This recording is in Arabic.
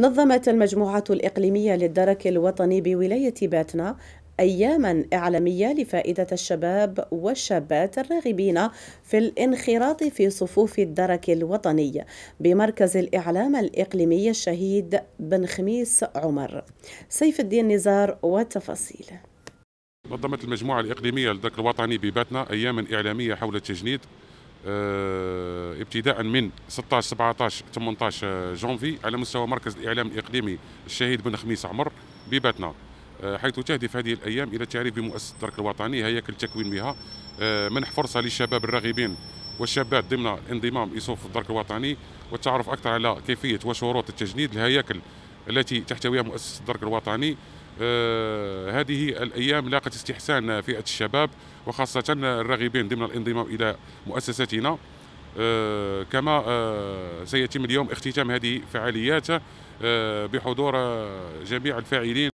نظمت المجموعة الإقليمية للدرك الوطني بولاية باتنا أياما إعلامية لفائدة الشباب والشابات الراغبين في الانخراط في صفوف الدرك الوطني بمركز الإعلام الإقليمي الشهيد بن خميس عمر سيف الدين نزار والتفاصيل نظمت المجموعة الإقليمية للدرك الوطني بباتنا أياما إعلامية حول التجنيد آه، ابتداء من 16 17 18 جونفي على مستوى مركز الاعلام الاقليمي الشهيد بن خميس عمر بباتنا آه، حيث تهدف هذه الايام الى التعريف بمؤسسه الدرك الوطني هياكل تكوين بها آه، منح فرصه للشباب الراغبين والشابات ضمن انضمام يصوف الدرك الوطني والتعرف اكثر على كيفيه وشروط التجنيد الهياكل التي تحتويها مؤسسه الدرك الوطني آه، هذه الأيام لاقت استحسان فئة الشباب وخاصة الراغبين ضمن الانضمام إلى مؤسستنا آه، كما آه، سيتم اليوم اختتام هذه الفعاليات بحضور جميع الفاعلين